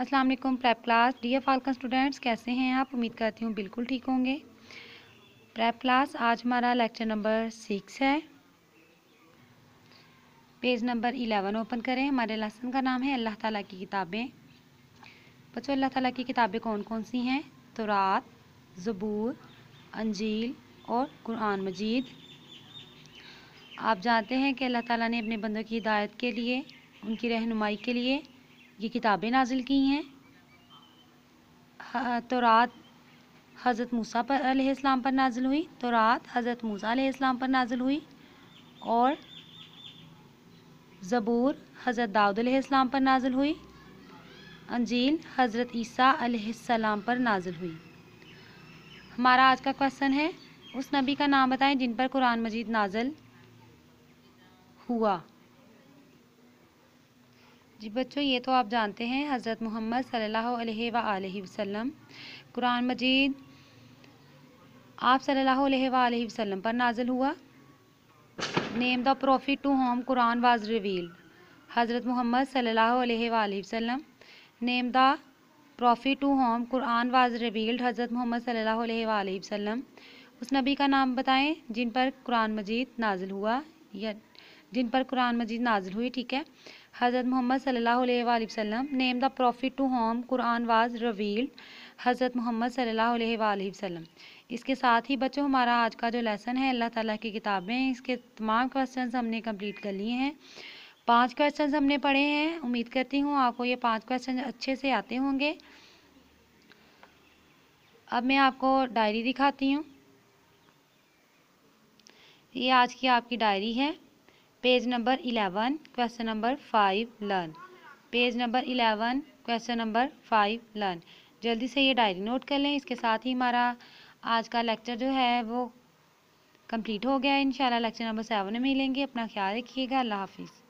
अस्सलाम वालेकुम prep class dear Falcon students कैसे हैं आप उम्मीद करती हूँ बिल्कुल ठीक होंगे प्रेप क्लास आज हमारा लेक्चर नंबर सिक्स है पेज नंबर इलेवन ओपन करें हमारे लेसन का नाम है अल्लाह ताला की किताबें बच्चों अल्लाह ताला की किताबें कौन कौन सी हैं तोरात ज़बूर अंजील और कुरान मजीद आप जानते हैं कि अल्लाह ताला ने अपने बंदों की हिदायत के लिए उनकी रहनुमाई के लिए ये किताबें नाजिल की हैं हाँ, तो रात हज़रत मूसा पर अलैहिस्सलाम पर नाजिल हुई तो रात हज़रत मूसा इस्लाम पर नाजिल हुई और ज़बूर हज़रत दाऊद इस्लाम पर नाजिल हुई अंजील हज़रत ईसा अलैहिस्सलाम पर नाजिल हुई हमारा आज का क्वेश्चन है उस नबी का नाम बताएं जिन पर कुरान मजीद नाजिल हुआ जी बच्चों ये तो आप जानते हैं हज़रत मोहम्मद सल्लल्लाहु वसल्लम कुरान मजीद आप सल्लल्लाहु अलैहि वसल्लम पर नाजिल हुआ name the prophet to whom Quran was revealed हज़रत मोहम्मद सल्लल्लाहु वसल्लम name the prophet to whom Quran was revealed हज़रत मोहम्मद सल्लल्लाहु वसल्लम उस नबी का नाम बताएं जिन पर कुरान मजीद नाजिल हुआ या जिन पर कुरान मजीद नाजिल हुई ठीक है हज़रत मोहम्मद सल्लल्लाहु अलैहि वसल्लम name the prophet to whom Quran was revealed हज़रत मोहम्मद सल्लल्लाहु अलैहि वसल्लम इसके साथ ही बच्चों हमारा आज का जो लेसन है अल्लाह ताला की किताबें इसके तमाम क्वेश्चन हमने कम्प्लीट कर लिए हैं पाँच क्वेश्चन हमने पढ़े हैं उम्मीद करती हूँ आपको ये पाँच क्वेश्चन अच्छे से आते होंगे अब मैं आपको डायरी दिखाती हूँ ये आज की आपकी डायरी है page number eleven question number five learn page number eleven question number five learn जल्दी से ये डायरी नोट कर लें इसके साथ ही हमारा आज का लेक्चर जो है वो कंप्लीट हो गया है इन लेक्चर नंबर सेवन में मिलेंगे अपना ख्याल रखिएगा अल्लाह हाफिज़